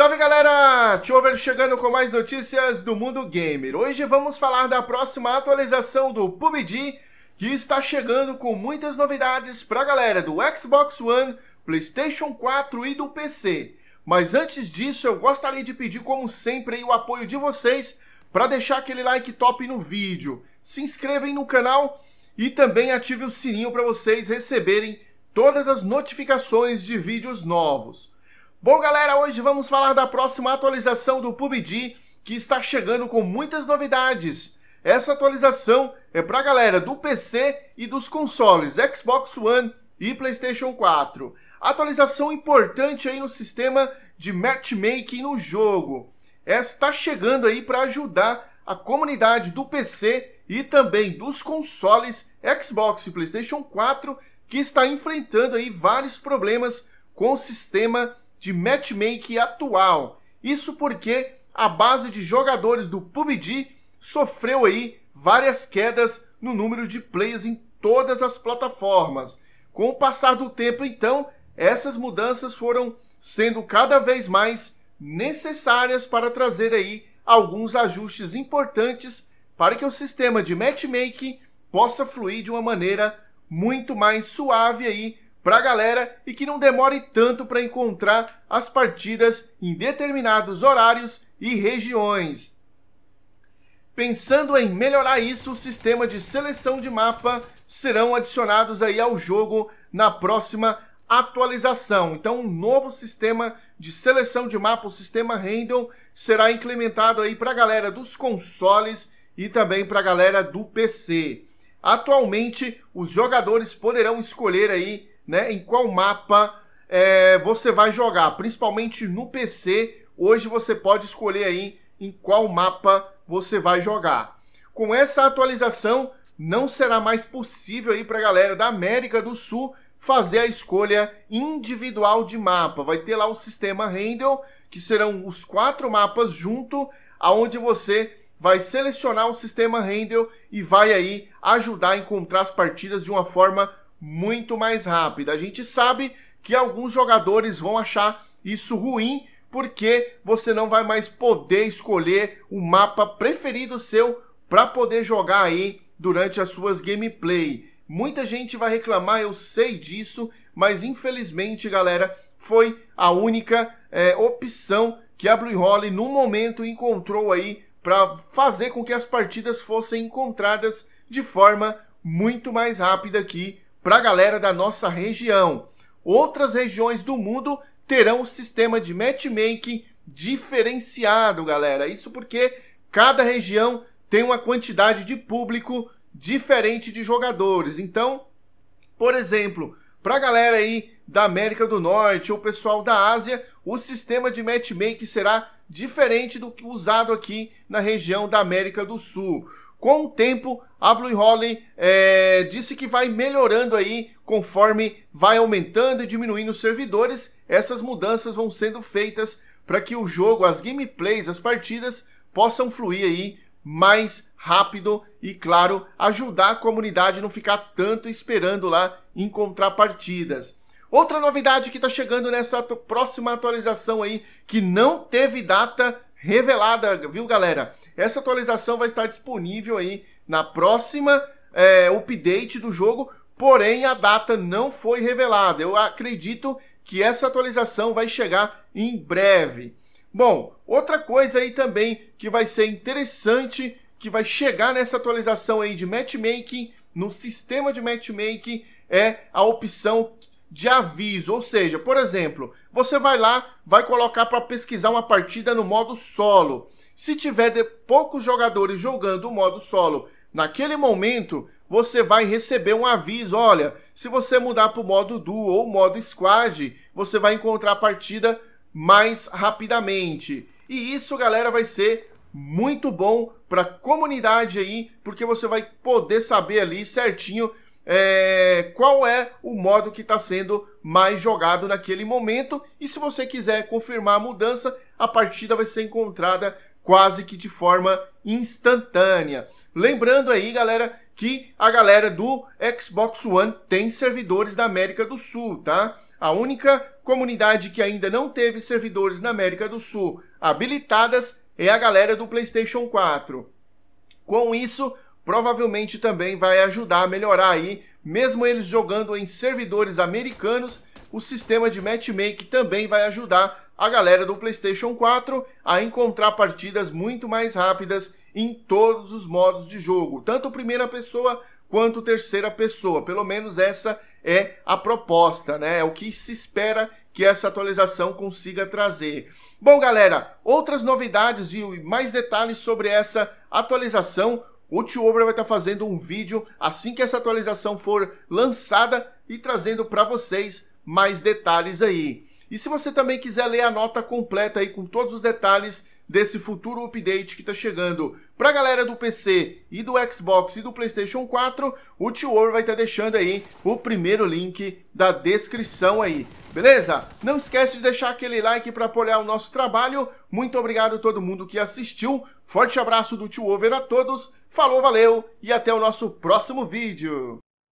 Salve galera! Tiover chegando com mais notícias do mundo gamer. Hoje vamos falar da próxima atualização do PUBG, que está chegando com muitas novidades para a galera do Xbox One, PlayStation 4 e do PC. Mas antes disso, eu gostaria de pedir, como sempre, o apoio de vocês para deixar aquele like top no vídeo, se inscrevam no canal e também ative o sininho para vocês receberem todas as notificações de vídeos novos. Bom, galera, hoje vamos falar da próxima atualização do PUBG, que está chegando com muitas novidades. Essa atualização é para a galera do PC e dos consoles Xbox One e PlayStation 4. Atualização importante aí no sistema de matchmaking no jogo. É, está chegando aí para ajudar a comunidade do PC e também dos consoles Xbox e PlayStation 4, que está enfrentando aí vários problemas com o sistema de matchmaking atual. Isso porque a base de jogadores do PUBG sofreu aí várias quedas no número de players em todas as plataformas. Com o passar do tempo, então, essas mudanças foram sendo cada vez mais necessárias para trazer aí alguns ajustes importantes para que o sistema de matchmaking possa fluir de uma maneira muito mais suave aí para a galera e que não demore tanto para encontrar as partidas em determinados horários e regiões. Pensando em melhorar isso, o sistema de seleção de mapa serão adicionados aí ao jogo na próxima atualização. Então, um novo sistema de seleção de mapa, o sistema Handle, será implementado aí para a galera dos consoles e também para a galera do PC. Atualmente, os jogadores poderão escolher aí né, em qual mapa é, você vai jogar, principalmente no PC. Hoje você pode escolher aí em qual mapa você vai jogar. Com essa atualização, não será mais possível aí para a galera da América do Sul fazer a escolha individual de mapa. Vai ter lá o sistema Handle, que serão os quatro mapas junto, aonde você vai selecionar o sistema Handle e vai aí ajudar a encontrar as partidas de uma forma muito mais rápida. A gente sabe que alguns jogadores vão achar isso ruim, porque você não vai mais poder escolher o mapa preferido seu para poder jogar aí durante as suas gameplay. Muita gente vai reclamar, eu sei disso, mas infelizmente, galera, foi a única é, opção que a Blue Holly no momento encontrou aí para fazer com que as partidas fossem encontradas de forma muito mais rápida aqui para a galera da nossa região. Outras regiões do mundo terão um sistema de matchmaking diferenciado, galera. Isso porque cada região tem uma quantidade de público diferente de jogadores. Então, por exemplo, para a galera aí da América do Norte ou pessoal da Ásia, o sistema de matchmaking será diferente do que usado aqui na região da América do Sul com o tempo, a Blue Holly é, disse que vai melhorando aí conforme vai aumentando e diminuindo os servidores. Essas mudanças vão sendo feitas para que o jogo, as gameplays, as partidas possam fluir aí mais rápido e, claro, ajudar a comunidade a não ficar tanto esperando lá encontrar partidas. Outra novidade que está chegando nessa próxima atualização aí, que não teve data revelada, viu galera? Essa atualização vai estar disponível aí na próxima é, update do jogo, porém a data não foi revelada. Eu acredito que essa atualização vai chegar em breve. Bom, outra coisa aí também que vai ser interessante, que vai chegar nessa atualização aí de matchmaking, no sistema de matchmaking, é a opção de aviso. Ou seja, por exemplo, você vai lá, vai colocar para pesquisar uma partida no modo solo. Se tiver poucos jogadores jogando o modo solo naquele momento, você vai receber um aviso, olha, se você mudar para o modo duo ou modo squad, você vai encontrar a partida mais rapidamente. E isso, galera, vai ser muito bom para a comunidade aí, porque você vai poder saber ali certinho é, qual é o modo que está sendo mais jogado naquele momento. E se você quiser confirmar a mudança, a partida vai ser encontrada quase que de forma instantânea. Lembrando aí, galera, que a galera do Xbox One tem servidores da América do Sul, tá? A única comunidade que ainda não teve servidores na América do Sul habilitadas é a galera do PlayStation 4. Com isso, provavelmente também vai ajudar a melhorar aí, mesmo eles jogando em servidores americanos, o sistema de matchmaking também vai ajudar a galera do PlayStation 4 a encontrar partidas muito mais rápidas em todos os modos de jogo, tanto primeira pessoa quanto terceira pessoa. Pelo menos essa é a proposta, né? É o que se espera que essa atualização consiga trazer. Bom, galera, outras novidades e mais detalhes sobre essa atualização, o Tio Obra vai estar fazendo um vídeo assim que essa atualização for lançada e trazendo para vocês mais detalhes aí. E se você também quiser ler a nota completa aí com todos os detalhes desse futuro update que está chegando para a galera do PC e do Xbox e do PlayStation 4, o Tior vai estar tá deixando aí o primeiro link da descrição aí. Beleza? Não esquece de deixar aquele like para apoiar o nosso trabalho. Muito obrigado a todo mundo que assistiu. Forte abraço do Tio Over a todos. Falou, valeu e até o nosso próximo vídeo.